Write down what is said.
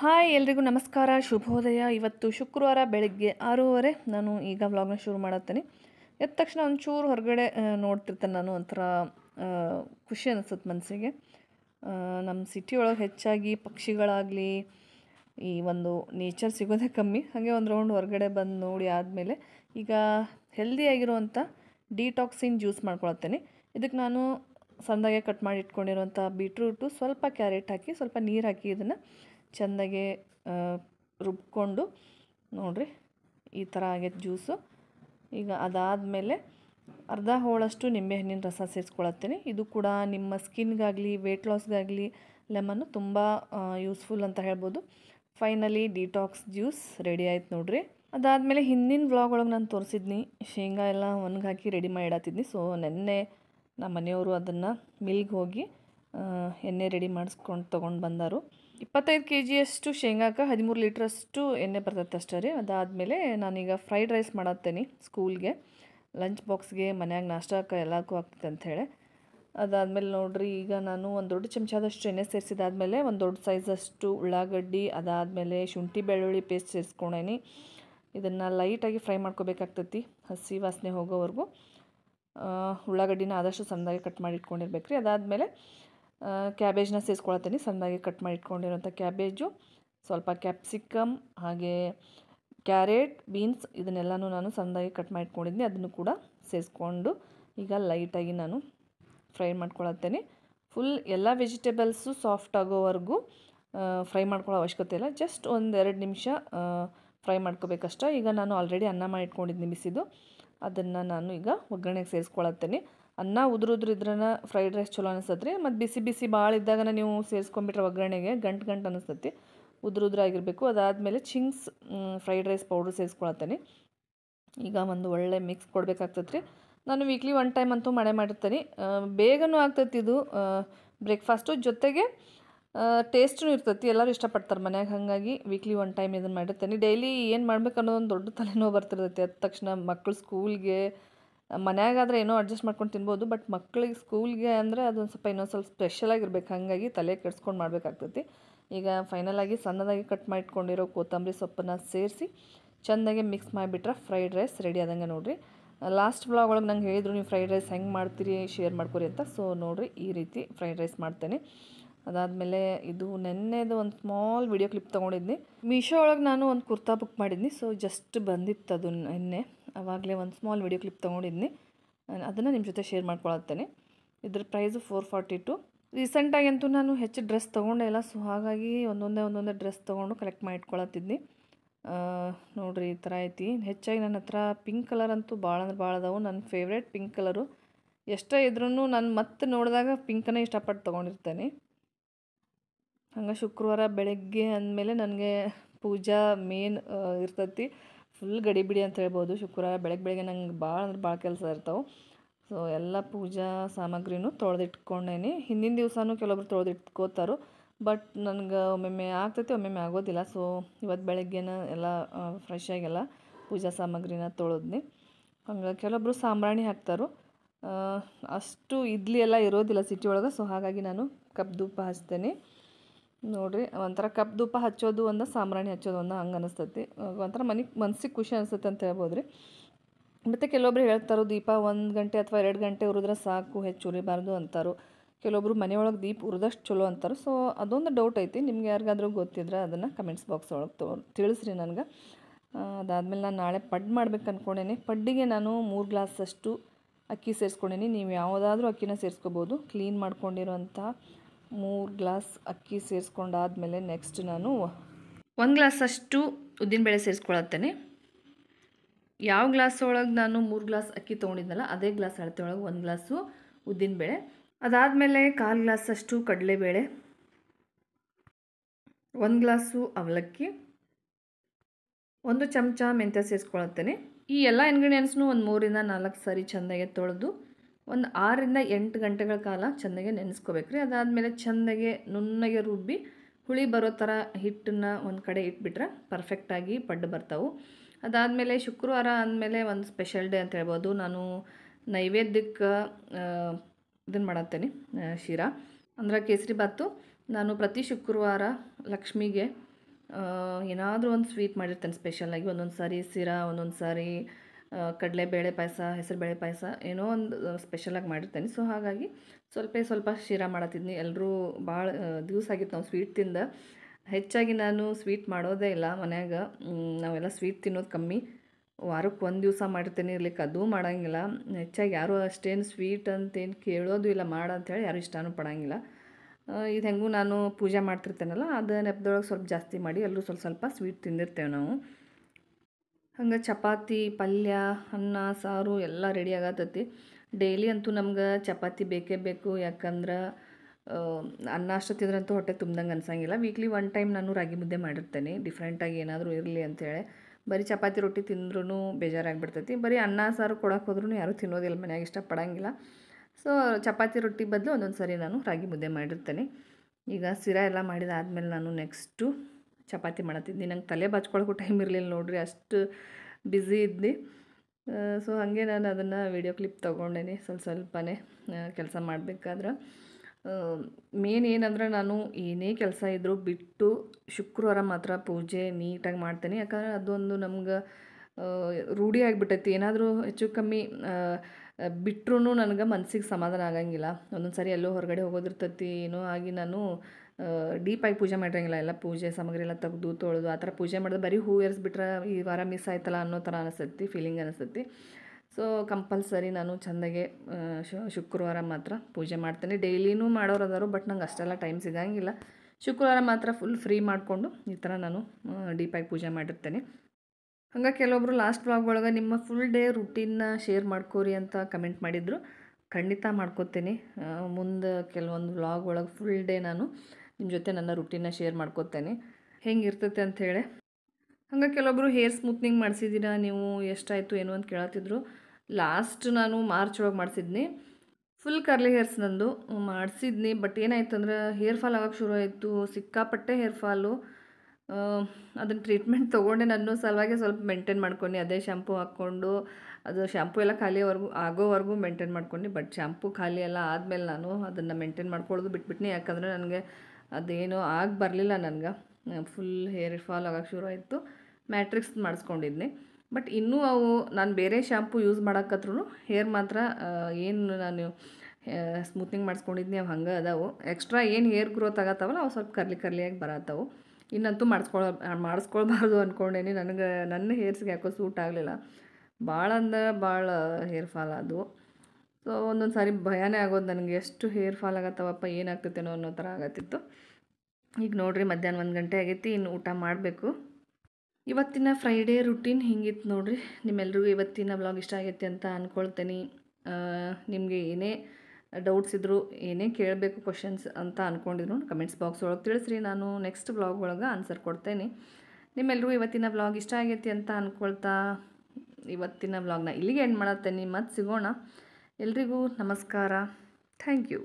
hi ಎಲ್ರಿಗೂ ನಮಸ್ಕಾರ ಶುಭೋದಯ ಇವತ್ತು ಶುಕ್ರವಾರ ಬೆಳಗ್ಗೆ ಆರೂವರೆ ನಾನು ಈಗ ವ್ಲಾಗ್ನ ಶುರು ಮಾಡತ್ತೇನೆ ಎದ್ದ ತಕ್ಷಣ ಒಂಚೂರು ಹೊರಗಡೆ ನೋಡ್ತಿರ್ತೇನೆ ನಾನು ಒಂಥರ ಖುಷಿ ಅನಿಸುತ್ತೆ ಮನಸ್ಸಿಗೆ ನಮ್ಮ ಸಿಟಿ ಹೆಚ್ಚಾಗಿ ಪಕ್ಷಿಗಳಾಗಲಿ ಈ ಒಂದು ನೇಚರ್ ಸಿಗೋದೇ ಕಮ್ಮಿ ಹಾಗೆ ಒಂದು ರೌಂಡ್ ಹೊರಗಡೆ ಬಂದು ನೋಡಿ ಆದಮೇಲೆ ಈಗ ಹೆಲ್ದಿಯಾಗಿರುವಂಥ ಡಿಟಾಕ್ಸಿನ್ ಜ್ಯೂಸ್ ಮಾಡ್ಕೊಳತ್ತೇನೆ ಇದಕ್ಕೆ ನಾನು ಸಣ್ಣದಾಗೆ ಕಟ್ ಮಾಡಿ ಇಟ್ಕೊಂಡಿರುವಂಥ ಬೀಟ್ರೂಟು ಸ್ವಲ್ಪ ಕ್ಯಾರೆಟ್ ಹಾಕಿ ಸ್ವಲ್ಪ ನೀರು ಹಾಕಿ ಇದನ್ನು ಚೆಂದಾಗಿ ರುಬ್ಕೊಂಡು ನೋಡಿರಿ ಈ ಥರ ಆಗೈತೆ ಜ್ಯೂಸು ಈಗ ಅದಾದಮೇಲೆ ಅರ್ಧ ಹೋಳಷ್ಟು ನಿಂಬೆಹಣ್ಣಿನ ರಸ ಸೇರಿಸ್ಕೊಳತ್ತೀನಿ ಇದು ಕೂಡ ನಿಮ್ಮ ಸ್ಕಿನ್ಗಾಗಲಿ ವೆಯ್ಟ್ ಲಾಸ್ಗಾಗಲಿ ಲೆಮನ್ನು ತುಂಬ ಯೂಸ್ಫುಲ್ ಅಂತ ಹೇಳ್ಬೋದು ಫೈನಲಿ ಡಿಟಾಕ್ಸ್ ಜ್ಯೂಸ್ ರೆಡಿ ಆಯ್ತು ನೋಡ್ರಿ ಅದಾದಮೇಲೆ ಹಿಂದಿನ ವ್ಲಾಗ್ ಒಳಗೆ ನಾನು ತೋರಿಸಿದ್ನಿ ಶೇಂಗಾ ಎಲ್ಲ ಒಣಗಾಕಿ ಹಾಕಿ ರೆಡಿ ಮಾಡಿ ಇಡತ್ತಿದ್ನಿ ಸೊ ನೆನ್ನೆ ನಮ್ಮ ಮನೆಯವರು ಅದನ್ನು ಮಿಲ್ಗೆ ಹೋಗಿ ಎಣ್ಣೆ ರೆಡಿ ಮಾಡಿಸ್ಕೊಂಡು ತೊಗೊಂಡು ಬಂದರು ಇಪ್ಪತ್ತೈದು ಕೆ ಜಿಯಷ್ಟು ಶೇಂಗಾಕ್ಕೆ ಹದಿಮೂರು ಲೀಟ್ರಷ್ಟು ಎಣ್ಣೆ ಬರ್ತೈತೆ ಅಷ್ಟೇ ರೀ ಅದಾದಮೇಲೆ ನಾನೀಗ ಫ್ರೈಡ್ ರೈಸ್ ಮಾಡತ್ತೇನೆ ಸ್ಕೂಲ್ಗೆ ಲಂಚ್ ಬಾಕ್ಸ್ಗೆ ಮನ್ಯಾಗ ನಾಷ್ಟಕ್ಕೆ ಎಲ್ಲಕ್ಕೂ ಆಗ್ತೈತೆ ಅಂಥೇಳಿ ಅದಾದಮೇಲೆ ನೋಡಿರಿ ಈಗ ನಾನು ಒಂದು ದೊಡ್ಡ ಚಮಚದಷ್ಟು ಎಣ್ಣೆ ಸೇರಿಸಿದಾದ್ಮೇಲೆ ಒಂದು ದೊಡ್ಡ ಸೈಜಷ್ಟು ಉಳ್ಳಾಗಡ್ಡಿ ಅದಾದಮೇಲೆ ಶುಂಠಿ ಬೆಳ್ಳುಳ್ಳಿ ಪೇಸ್ಟ್ ಸೇರಿಸ್ಕೊಂಡೇನಿ ಇದನ್ನು ಲೈಟಾಗಿ ಫ್ರೈ ಮಾಡ್ಕೋಬೇಕಾಗ್ತೈತಿ ಹಸಿ ವಾಸನೆ ಹೋಗೋವರೆಗೂ ಉಳ್ಳಾಗಡ್ಡಿನ ಆದಷ್ಟು ಸಣ್ಣದಾಗಿ ಕಟ್ ಮಾಡಿ ಇಟ್ಕೊಂಡಿರ್ಬೇಕು ರೀ ಅದಾದಮೇಲೆ ಕ್ಯಾಬೇಜನ್ನ ಸೇರಿಸ್ಕೊಳತ್ತೀನಿ ಸಣ್ಣದಾಗಿ ಕಟ್ ಮಾಡಿ ಇಟ್ಕೊಂಡಿರೋಂಥ ಕ್ಯಾಬೇಜು ಸ್ವಲ್ಪ ಕ್ಯಾಪ್ಸಿಕಮ್ ಹಾಗೆ ಕ್ಯಾರೆಟ್ ಬೀನ್ಸ್ ಇದನ್ನೆಲ್ಲನೂ ನಾನು ಸಣ್ಣದಾಗಿ ಕಟ್ ಮಾಡಿ ಇಟ್ಕೊಂಡಿದ್ದೀನಿ ಅದನ್ನು ಕೂಡ ಸೇರಿಸ್ಕೊಂಡು ಈಗ ಲೈಟಾಗಿ ನಾನು ಫ್ರೈ ಮಾಡ್ಕೊಳತ್ತೇನೆ ಫುಲ್ ಎಲ್ಲ ವೆಜಿಟೇಬಲ್ಸು ಸಾಫ್ಟ್ ಆಗೋವರೆಗೂ ಫ್ರೈ ಮಾಡ್ಕೊಳ್ಳೋ ಅವಶ್ಯಕತೆ ಇಲ್ಲ ಜಸ್ಟ್ ಒಂದೆರಡು ನಿಮಿಷ ಫ್ರೈ ಮಾಡ್ಕೋಬೇಕಷ್ಟ ಈಗ ನಾನು ಆಲ್ರೆಡಿ ಅನ್ನ ಮಾಡಿಟ್ಕೊಂಡಿದ್ದೀನಿ ಬಿಸಿದು ಅದನ್ನು ನಾನು ಈಗ ಒಗ್ಗರಣೆಗೆ ಸೇರಿಸ್ಕೊಳತ್ತೇನೆ ಅನ್ನ ಉದುರು ಇದ್ರನ ಫ್ರೈಡ್ ರೈಸ್ ಚಲೋ ರೀ ಮತ್ತು ಬಿಸಿ ಬಿಸಿ ಭಾಳ ಇದ್ದಾಗ ನೀವು ಸೇರಿಸ್ಕೊಂಬಿಟ್ರೆ ಒಗ್ಗರಣೆಗೆ ಗಂಟು ಗಂಟು ಅನಿಸ್ತತಿ ಉದುರು ಆಗಿರಬೇಕು ಅದಾದಮೇಲೆ ಚಿಂಗ್ಸ್ ಫ್ರೈಡ್ ರೈಸ್ ಪೌಡ್ರ್ ಸೇರಿಸ್ಕೊಳತ್ತೀನಿ ಈಗ ಒಂದು ಒಳ್ಳೆ ಮಿಕ್ಸ್ ರೀ ನಾನು ವೀಕ್ಲಿ ಒನ್ ಟೈಮ್ ಅಂತೂ ಮಳೆ ಮಾಡಿರ್ತೀನಿ ಬೇಗನೂ ಆಗ್ತೈತಿ ಇದು ಬ್ರೇಕ್ಫಾಸ್ಟು ಜೊತೆಗೆ ಟೇಸ್ಟೂ ಇರ್ತೈತಿ ಎಲ್ಲರೂ ಇಷ್ಟಪಡ್ತಾರೆ ಮನೆಗೆ ಹಾಗಾಗಿ ವೀಕ್ಲಿ ಒನ್ ಟೈಮ್ ಇದನ್ನು ಮಾಡಿರ್ತೀನಿ ಡೈಲಿ ಏನು ಮಾಡ್ಬೇಕು ಒಂದು ದೊಡ್ಡ ತಲೆನೋವು ಬರ್ತಿರ್ತೈತಿ ಅದ ತಕ್ಷಣ ಮಕ್ಕಳು ಸ್ಕೂಲ್ಗೆ ಮನೆಯಾಗಾದರೆ ಏನೋ ಅಡ್ಜಸ್ಟ್ ಮಾಡ್ಕೊಂಡು ತಿನ್ಬೋದು ಬಟ್ ಮಕ್ಕಳಿಗೆ ಸ್ಕೂಲ್ಗೆ ಅಂದರೆ ಅದೊಂದು ಸ್ವಲ್ಪ ಇನ್ನೊಂದು ಸ್ವಲ್ಪ ಸ್ಪೆಷಲ್ ಆಗಿರ್ಬೇಕು ಹಾಗಾಗಿ ತಲೆ ಕೆಡಿಸ್ಕೊಂಡು ಮಾಡಬೇಕಾಗ್ತೈತಿ ಈಗ ಫೈನಲಾಗಿ ಸಣ್ಣದಾಗಿ ಕಟ್ ಮಾಡಿಟ್ಕೊಂಡಿರೋ ಕೊತ್ತಂಬರಿ ಸೊಪ್ಪನ್ನು ಸೇರಿಸಿ ಚೆಂದಾಗಿ ಮಿಕ್ಸ್ ಮಾಡಿಬಿಟ್ರೆ ಫ್ರೈಡ್ ರೈಸ್ ರೆಡಿ ಆದಂಗೆ ನೋಡಿರಿ ಲಾಸ್ಟ್ ಬ್ಲಾಗ್ ಒಳಗೆ ನಂಗೆ ಹೇಳಿದ್ರು ನೀವು ಫ್ರೈಡ್ ರೈಸ್ ಹೆಂಗೆ ಮಾಡ್ತೀರಿ ಶೇರ್ ಮಾಡ್ಕೊರಿ ಅಂತ ಸೊ ನೋಡಿರಿ ಈ ರೀತಿ ಫ್ರೈಡ್ ರೈಸ್ ಮಾಡ್ತೇನೆ ಅದಾದಮೇಲೆ ಇದು ನೆನ್ನೆದು ಒಂದು ಸ್ಮಾಲ್ ವಿಡಿಯೋ ಕ್ಲಿಪ್ ತೊಗೊಂಡಿದ್ನಿ ಮೀಶೋ ಒಳಗೆ ನಾನು ಒಂದು ಕುರ್ತಾ ಬುಕ್ ಮಾಡಿದ್ನಿ ಸೊ ಜಸ್ಟ್ ಬಂದಿತ್ತು ಅದು ನೆನ್ನೆ ಆವಾಗಲೇ ಒಂದು ಸ್ಮಾಲ್ ವಿಡಿಯೋ ಕ್ಲಿಪ್ ತೊಗೊಂಡಿದ್ದೀನಿ ಅದನ್ನು ನಿಮ್ಮ ಜೊತೆ ಶೇರ್ ಮಾಡ್ಕೊಳತ್ತೇನೆ ಇದ್ರ ಪ್ರೈಸು ಫೋರ್ ಫಾರ್ಟಿ ಟು ರೀಸೆಂಟಾಗಿ ಅಂತೂ ನಾನು ಹೆಚ್ಚು ಡ್ರೆಸ್ ತೊಗೊಂಡೇ ಇಲ್ಲ ಸೊ ಹಾಗಾಗಿ ಒಂದೊಂದೇ ಒಂದೊಂದೇ ಡ್ರೆಸ್ ತೊಗೊಂಡು ಕಲೆಕ್ಟ್ ಮಾಡಿಟ್ಕೊಳತ್ತಿದ್ದೆ ನೋಡಿರಿ ಈ ಥರ ಐತಿ ಹೆಚ್ಚಾಗಿ ನನ್ನ ಹತ್ರ ಪಿಂಕ್ ಕಲರ್ ಅಂತೂ ಭಾಳ ಅಂದ್ರೆ ಭಾಳ ಅದಾವು ನನ್ನ ಫೇವ್ರೇಟ್ ಪಿಂಕ್ ಕಲರು ಎಷ್ಟೇ ಇದ್ರೂ ನಾನು ಮತ್ತೆ ನೋಡಿದಾಗ ಪಿಂಕನ್ನೇ ಇಷ್ಟಪಟ್ಟು ತೊಗೊಂಡಿರ್ತೇನೆ ಹಂಗೆ ಶುಕ್ರವಾರ ಬೆಳಗ್ಗೆ ಅಂದಮೇಲೆ ನನಗೆ ಪೂಜಾ ಮೇನ್ ಇರ್ತೈತಿ ಫುಲ್ ಗಡಿಬಿಡಿ ಅಂತ ಹೇಳ್ಬೋದು ಶುಕ್ರವಾರ ಬೆಳಗ್ಗೆ ಬೆಳಗ್ಗೆ ನಂಗೆ ಭಾಳ ಅಂದ್ರೆ ಭಾಳ ಕೆಲಸ ಇರ್ತಾವೆ ಸೊ ಎಲ್ಲ ಪೂಜಾ ಸಾಮಗ್ರಿನೂ ತೊಳೆದಿಟ್ಕೊಂಡೇನಿ ಹಿಂದಿನ ದಿವಸನೂ ಕೆಲವೊಬ್ರು ತೊಳೆದಿಟ್ಕೋತಾರು ಬಟ್ ನನಗೆ ಒಮ್ಮೊಮ್ಮೆ ಆಗ್ತೈತಿ ಒಮ್ಮೊಮ್ಮೆ ಆಗೋದಿಲ್ಲ ಸೊ ಇವತ್ತು ಬೆಳಗ್ಗೆನ ಎಲ್ಲ ಫ್ರೆಶ್ ಆಗೆಲ್ಲ ಪೂಜಾ ಸಾಮಗ್ರಿನ ತೊಳೆದ್ನಿ ಹಂಗೆ ಕೆಲವೊಬ್ರು ಸಾಂಬ್ರಾಣಿ ಹಾಕ್ತಾರು ಅಷ್ಟು ಇಡ್ಲಿ ಎಲ್ಲ ಇರೋದಿಲ್ಲ ಸಿಟಿ ಒಳಗೆ ಸೊ ಹಾಗಾಗಿ ನಾನು ಕಪ್ ದೂಪ ಹಚ್ತೇನೆ ನೋಡಿರಿ ಒಂಥರ ಕಪ್ ಧೂಪ ಹಚ್ಚೋದು ಒಂದು ಸಾಂಬ್ರಾಣಿ ಹಚ್ಚೋದು ಒಂದು ಹಂಗೆ ಅನಿಸ್ತೈತಿ ಒಂಥರ ಮನೆಗೆ ಮನ್ಸಿಗೆ ಖುಷಿ ಅನಿಸುತ್ತೆ ಅಂತ ಹೇಳ್ಬೋದು ರೀ ಮತ್ತು ಕೆಲವೊಬ್ರು ಹೇಳ್ತಾರೆ ದೀಪ ಒಂದು ಗಂಟೆ ಅಥವಾ ಎರಡು ಗಂಟೆ ಉರಿದ್ರೆ ಸಾಕು ಹೆಚ್ಚು ಉರಿಬಾರ್ದು ಅಂತಾರೋ ಕೆಲವೊಬ್ರು ಮನೆಯೊಳಗೆ ದೀಪ ಉರಿದಷ್ಟು ಚಲೋ ಅಂತಾರೆ ಸೊ ಅದೊಂದು ಡೌಟ್ ಐತಿ ನಿಮ್ಗೆ ಯಾರಿಗಾದ್ರೂ ಗೊತ್ತಿದ್ರೆ ಅದನ್ನು ಕಮೆಂಟ್ಸ್ ಬಾಕ್ಸ್ ಒಳಗೆ ತೋ ತಿಳಿಸ್ರಿ ನನಗೆ ಅದಾದಮೇಲೆ ನಾನು ನಾಳೆ ಪಡ್ ಮಾಡ್ಬೇಕು ಅಂದ್ಕೊಂಡೇನೆ ಪಡ್ಡಿಗೆ ನಾನು ಮೂರು ಗ್ಲಾಸಷ್ಟು ಅಕ್ಕಿ ಸೇರಿಸ್ಕೊಂಡೇನಿ ನೀವು ಯಾವುದಾದ್ರೂ ಅಕ್ಕಿನ ಸೇರಿಸ್ಕೋಬೋದು ಕ್ಲೀನ್ ಮಾಡ್ಕೊಂಡಿರೋಂಥ ಮೂರು ಗ್ಲಾಸ್ ಅಕ್ಕಿ ಸೇರಿಸ್ಕೊಂಡಾದಮೇಲೆ ನೆಕ್ಸ್ಟ್ ನಾನು ಒಂದು ಅಷ್ಟು ಉದ್ದಿನಬೇಳೆ ಸೇರಿಸ್ಕೊಳತ್ತೇನೆ ಯಾವ ಗ್ಲಾಸ್ ಒಳಗೆ ನಾನು ಮೂರು ಗ್ಲಾಸ್ ಅಕ್ಕಿ ತೊಗೊಂಡಿದ್ನಲ್ಲ ಅದೇ ಗ್ಲಾಸ್ ಅಳತೆ ಒಳಗೆ ಒಂದು ಗ್ಲಾಸು ಉದ್ದಿನಬೇಳೆ ಅದಾದಮೇಲೆ ಕಾಲು ಗ್ಲಾಸಷ್ಟು ಕಡಲೆಬೇಳೆ ಒಂದು ಗ್ಲಾಸು ಅವಲಕ್ಕಿ ಒಂದು ಚಮಚ ಮೆಂತ್ಯ ಸೇರಿಸ್ಕೊಳತ್ತೇನೆ ಈ ಎಲ್ಲ ಇಂಗ್ರೀಡಿಯೆಂಟ್ಸ್ನು ಒಂದು ಮೂರಿಂದ ನಾಲ್ಕು ಸಾರಿ ಚೆಂದಾಗಿ ತೊಳೆದು ಒಂದು ಆರರಿಂದ ಎಂಟು ಗಂಟೆಗಳ ಕಾಲ ಚೆನ್ನಾಗೆ ನೆನೆಸ್ಕೋಬೇಕು ರೀ ಅದಾದಮೇಲೆ ಚೆಂದಾಗೆ ನುಣ್ಣಗೆ ರುಬ್ಬಿ ಹುಳಿ ಬರೋ ಥರ ಹಿಟ್ಟನ್ನು ಒಂದು ಕಡೆ ಇಟ್ಬಿಟ್ರೆ ಪರ್ಫೆಕ್ಟಾಗಿ ಪಡ್ಡು ಬರ್ತಾವೆ ಅದಾದಮೇಲೆ ಶುಕ್ರವಾರ ಅಂದಮೇಲೆ ಒಂದು ಸ್ಪೆಷಲ್ ಡೇ ಅಂತ ಹೇಳ್ಬೋದು ನಾನು ನೈವೇದ್ಯಕ್ಕೆ ಇದನ್ನು ಮಾಡತ್ತೇನೆ ಶಿರಾ ಅಂದ್ರೆ ಕೇಸರಿ ಬಾತು ನಾನು ಪ್ರತಿ ಶುಕ್ರವಾರ ಲಕ್ಷ್ಮಿಗೆ ಏನಾದರೂ ಒಂದು ಸ್ವೀಟ್ ಮಾಡಿರ್ತೇನೆ ಸ್ಪೆಷಲಾಗಿ ಒಂದೊಂದು ಸಾರಿ ಸಿರಾ ಒಂದೊಂದು ಸಾರಿ ಕಡಲೆ ಬೇಳೆ ಪಾಯಸ ಹೆಸರು ಬೇಳೆ ಪಾಯಸ ಏನೋ ಒಂದು ಸ್ಪೆಷಲಾಗಿ ಮಾಡಿರ್ತೇನೆ ಸೊ ಹಾಗಾಗಿ ಸ್ವಲ್ಪ ಸ್ವಲ್ಪ ಶಿರ ಮಾಡತ್ತಿದ್ನಿ ಎಲ್ಲರೂ ಭಾಳ ದಿವಸ ಆಗಿತ್ತು ನಾವು ಸ್ವೀಟ್ ತಿಂದ ಹೆಚ್ಚಾಗಿ ನಾನು ಸ್ವೀಟ್ ಮಾಡೋದೇ ಇಲ್ಲ ಮನೆಯಾಗ ನಾವೆಲ್ಲ ಸ್ವೀಟ್ ತಿನ್ನೋದು ಕಮ್ಮಿ ವಾರಕ್ಕೆ ಒಂದು ದಿವಸ ಮಾಡಿರ್ತೇನೆ ಇರ್ಲಿಕ್ಕೆ ಅದೂ ಮಾಡೋಂಗಿಲ್ಲ ಹೆಚ್ಚಾಗಿ ಯಾರು ಅಷ್ಟೇನು ಸ್ವೀಟ್ ಅಂತೇನು ಕೇಳೋದು ಇಲ್ಲ ಮಾಡೋ ಅಂತೇಳಿ ಯಾರು ಇಷ್ಟನೂ ಪಡೋಂಗಿಲ್ಲ ಇದು ಹೆಂಗೂ ನಾನು ಪೂಜೆ ಮಾಡ್ತಿರ್ತೇನಲ್ಲ ಅದು ನೆಪದೊಳಗೆ ಸ್ವಲ್ಪ ಜಾಸ್ತಿ ಮಾಡಿ ಎಲ್ಲರೂ ಸ್ವಲ್ಪ ಸ್ವಲ್ಪ ಸ್ವೀಟ್ ತಿಂದಿರ್ತೇವೆ ನಾವು ಹಂಗೆ ಚಪಾತಿ ಪಲ್ಯ ಅನ್ನ ಸಾರು ಎಲ್ಲ ರೆಡಿ ಆಗತ್ತೈತಿ ಡೈಲಿ ಅಂತೂ ನಮ್ಗೆ ಚಪಾತಿ ಬೇಕೇ ಬೇಕು ಯಾಕಂದ್ರೆ ಅನ್ನ ಅಷ್ಟು ತಿಂದ್ರಂತೂ ಹೊಟ್ಟೆ ತುಂಬ್ದಂಗೆ ಅನ್ಸಂಗಿಲ್ಲ ವೀಕ್ಲಿ ಒನ್ ಟೈಮ್ ನಾನು ರಾಗಿ ಮುದ್ದೆ ಮಾಡಿರ್ತೇನೆ ಡಿಫ್ರೆಂಟಾಗಿ ಏನಾದರೂ ಇರಲಿ ಅಂತೇಳಿ ಬರೀ ಚಪಾತಿ ರೊಟ್ಟಿ ತಿಂದ್ರೂ ಬೇಜಾರಾಗಿಬಿಡ್ತೈತಿ ಬರೀ ಅನ್ನ ಸಾರು ಕೊಡೋಕೆ ಹೋದ್ರೂ ಯಾರೂ ತಿನ್ನೋದಿಲ್ಲ ಮನ್ಯಾಗ ಇಷ್ಟಪಡೋಂಗಿಲ್ಲ ಸೊ ಚಪಾತಿ ರೊಟ್ಟಿ ಬದಲು ಒಂದೊಂದು ಸರಿ ನಾನು ರಾಗಿ ಮುದ್ದೆ ಮಾಡಿರ್ತೇನೆ ಈಗ ಸಿರಾ ಎಲ್ಲ ಮಾಡಿದಾದಮೇಲೆ ನಾನು ನೆಕ್ಸ್ಟು ಚಪಾತಿ ಮಾಡತ್ತಿದ್ನಿ ನಂಗೆ ತಲೆ ಬಾಚ್ಕೊಳಕು ಟೈಮ್ ಇರಲಿಲ್ಲ ನೋಡ್ರಿ ಅಷ್ಟು ಬ್ಯುಸಿ ಇದ್ದೆ ಸೊ ಹಾಗೆ ನಾನು ಅದನ್ನು ವೀಡಿಯೋ ಕ್ಲಿಪ್ ತೊಗೊಂಡೇನಿ ಸ್ವಲ್ಪ ಸ್ವಲ್ಪನೇ ಕೆಲಸ ಮಾಡಬೇಕಾದ್ರೆ ಮೇನ್ ಏನಂದ್ರೆ ನಾನು ಏನೇ ಕೆಲಸ ಇದ್ದರೂ ಬಿಟ್ಟು ಶುಕ್ರವಾರ ಮಾತ್ರ ಪೂಜೆ ನೀಟಾಗಿ ಮಾಡ್ತೇನೆ ಯಾಕಂದರೆ ಅದೊಂದು ನಮ್ಗೆ ರೂಢಿ ಆಗಿಬಿಟ್ಟೈತಿ ಏನಾದರೂ ಹೆಚ್ಚು ಕಮ್ಮಿ ಬಿಟ್ಟರೂ ನನಗೆ ಮನಸ್ಸಿಗೆ ಸಮಾಧಾನ ಆಗಂಗಿಲ್ಲ ಒಂದೊಂದು ಸಾರಿ ಎಲ್ಲೋ ಹೊರಗಡೆ ಹೋಗೋದಿರ್ತೈತಿ ಏನೋ ಆಗಿ ನಾನು ಡೀಪಾಗಿ ಪೂಜೆ ಮಾಡಿರಂಗಿಲ್ಲ ಎಲ್ಲ ಪೂಜೆ ಸಾಮಗ್ರಿ ಎಲ್ಲ ತೆಗೆದು ತೊಳೆದು ಆ ಥರ ಪೂಜೆ ಮಾಡಿದ್ರೆ ಬರೀ ಹೂ ಏರಿಸ್ಬಿಟ್ರೆ ಈ ವಾರ ಮಿಸ್ ಆಯ್ತಲ್ಲ ಅನ್ನೋ ಥರ ಅನಿಸ್ತೈತಿ ಫೀಲಿಂಗ್ ಅನಿಸ್ತೈತಿ ಸೊ ಕಂಪಲ್ಸರಿ ನಾನು ಚೆಂದಾಗೆ ಶುಕ್ರವಾರ ಮಾತ್ರ ಪೂಜೆ ಮಾಡ್ತೇನೆ ಡೈಲಿನೂ ಮಾಡೋರು ಅದಾರು ಬಟ್ ನಂಗೆ ಅಷ್ಟೆಲ್ಲ ಟೈಮ್ ಸಿಗಂಗಿಲ್ಲ ಶುಕ್ರವಾರ ಮಾತ್ರ ಫುಲ್ ಫ್ರೀ ಮಾಡಿಕೊಂಡು ಈ ಥರ ನಾನು ಡೀಪಾಗಿ ಪೂಜೆ ಮಾಡಿರ್ತೇನೆ ಹಂಗೆ ಕೆಲವೊಬ್ರು ಲಾಸ್ಟ್ ಬ್ಲಾಗ್ ಒಳಗೆ ನಿಮ್ಮ ಫುಲ್ ಡೇ ರುಟೀನ್ನ ಶೇರ್ ಮಾಡ್ಕೋರಿ ಅಂತ ಕಮೆಂಟ್ ಮಾಡಿದರು ಖಂಡಿತ ಮಾಡ್ಕೋತೀನಿ ಮುಂದೆ ಕೆಲವೊಂದು ವ್ಲಾಗ್ ಒಳಗೆ ಫುಲ್ ಡೇ ನಾನು ನಿಮ್ಮ ಜೊತೆ ನನ್ನ ರುಟೀನ ಶೇರ್ ಮಾಡ್ಕೊತೇನೆ ಹೆಂಗಿರ್ತೈತೆ ಅಂಥೇಳಿ ಹಂಗೆ ಕೆಲವೊಬ್ಬರು ಹೇರ್ ಸ್ಮೂತ್ನಿಂಗ್ ಮಾಡಿಸಿದ್ದೀರಾ ನೀವು ಎಷ್ಟಾಯಿತು ಏನು ಅಂತ ಕೇಳತ್ತಿದ್ರು ಲಾಸ್ಟ್ ನಾನು ಮಾರ್ಚ್ ಒಳಗೆ ಮಾಡಿಸಿದ್ನಿ ಫುಲ್ ಕರ್ಲಿ ಹೇರ್ಸ್ ನಂದು ಮಾಡಿಸಿದ್ನಿ ಬಟ್ ಏನಾಯ್ತು ಅಂದ್ರೆ ಹೇರ್ ಫಾಲ್ ಆಗೋಕ್ಕೆ ಶುರು ಆಯಿತು ಸಿಕ್ಕಾಪಟ್ಟೆ ಹೇರ್ ಫಾಲು ಅದನ್ನು ಟ್ರೀಟ್ಮೆಂಟ್ ತೊಗೊಂಡೆ ನಾನು ಸಲುವಾಗಿ ಸ್ವಲ್ಪ ಮೇಂಟೈನ್ ಮಾಡ್ಕೊಂಡು ಅದೇ ಶ್ಯಾಂಪು ಹಾಕ್ಕೊಂಡು ಅದು ಶ್ಯಾಂಪು ಎಲ್ಲ ಖಾಲಿಯವರೆಗೂ ಆಗೋವರೆಗೂ ಮೇಂಟೈನ್ ಮಾಡ್ಕೊಂಡು ಬಟ್ ಶ್ಯಾಂಪು ಖಾಲಿ ಎಲ್ಲ ಆದಮೇಲೆ ನಾನು ಅದನ್ನು ಮೇಂಟೈನ್ ಮಾಡ್ಕೊಳ್ಳೋದು ಬಿಟ್ಬಿಟ್ನಿ ಯಾಕಂದರೆ ನನಗೆ ಅದೇನೋ ಆಗಿ ಬರಲಿಲ್ಲ ನನಗೆ ಫುಲ್ ಹೇರ್ ಫಾಲ್ ಆಗೋಕ್ಕೆ ಶುರು ಆಯಿತು ಮ್ಯಾಟ್ರಿಕ್ಸ್ ಮಾಡಿಸ್ಕೊಂಡಿದ್ನಿ ಬಟ್ ಇನ್ನೂ ಅವು ನಾನು ಬೇರೆ ಶ್ಯಾಂಪು ಯೂಸ್ ಮಾಡೋಕ್ಕತ್ರೂ ಹೇರ್ ಮಾತ್ರ ಏನು ನಾನು ಸ್ಮೂತ್ನಿಂಗ್ ಮಾಡಿಸ್ಕೊಂಡಿದ್ನಿ ಅವು ಹಂಗೆ ಅದಾವು ಎಕ್ಸ್ಟ್ರಾ ಏನು ಹೇರ್ ಗ್ರೋತ್ ಆಗತ್ತವಲ್ಲ ಅವು ಸ್ವಲ್ಪ ಕರ್ಲಿ ಕರ್ಲಿಯಾಗಿ ಬರತ್ತವು ಇನ್ನಂತೂ ಮಾಡಿಸ್ಕೊಳ ಮಾಡಿಸ್ಕೊಳ್ಬಾರ್ದು ಅಂದ್ಕೊಂಡೇನಿ ನನಗೆ ನನ್ನ ಹೇರ್ಸ್ಗೆ ಯಾಕೋ ಸೂಟ್ ಆಗಲಿಲ್ಲ ಭಾಳ ಅಂದ್ರೆ ಭಾಳ ಹೇರ್ ಫಾಲ್ ಅದು ಸೊ ಒಂದೊಂದು ಸಾರಿ ಭಯನೇ ಆಗೋದು ನನಗೆ ಎಷ್ಟು ಹೇರ್ ಫಾಲ್ ಆಗತ್ತವಪ್ಪ ಏನಾಗ್ತೈತೇನೋ ಅನ್ನೋ ಥರ ಆಗತ್ತಿತ್ತು ಈಗ ನೋಡ್ರಿ ಮಧ್ಯಾಹ್ನ ಒಂದು ಗಂಟೆ ಆಗೈತಿ ಇನ್ನು ಊಟ ಮಾಡಬೇಕು ಇವತ್ತಿನ ಫ್ರೈಡೇ ರುಟೀನ್ ಹಿಂಗಿತ್ತು ನೋಡ್ರಿ ನಿಮ್ಮೆಲ್ರಿಗೂ ಇವತ್ತಿನ ಬ್ಲಾಗ್ ಇಷ್ಟ ಆಗೈತಿ ಅಂತ ಅಂದ್ಕೊಳ್ತೀನಿ ನಿಮಗೆ ಏನೇ ಡೌಟ್ಸ್ ಇದ್ದರೂ ಏನೇ ಕೇಳಬೇಕು ಕ್ವಶನ್ಸ್ ಅಂತ ಅಂದ್ಕೊಂಡಿದ್ರು ಕಮೆಂಟ್ಸ್ ಬಾಕ್ಸ್ ಒಳಗೆ ತಿಳಿಸ್ರಿ ನಾನು ನೆಕ್ಸ್ಟ್ ಬ್ಲಾಗ್ ಒಳಗೆ ಆನ್ಸರ್ ಕೊಡ್ತೇನೆ ನಿಮ್ಮೆಲ್ಲರೂ ಇವತ್ತಿನ ಬ್ಲಾಗ್ ಇಷ್ಟ ಆಗೈತಿ ಅಂತ ಅಂದ್ಕೊಳ್ತಾ ಇವತ್ತಿನ ಬ್ಲಾಗ್ನ ಇಲ್ಲಿಗೆ ಎಂಡ್ ಮಾಡತ್ತೇನೆ ಮತ್ತೆ ಸಿಗೋಣ ಎಲ್ರಿಗೂ ನಮಸ್ಕಾರ ಥ್ಯಾಂಕ್ ಯು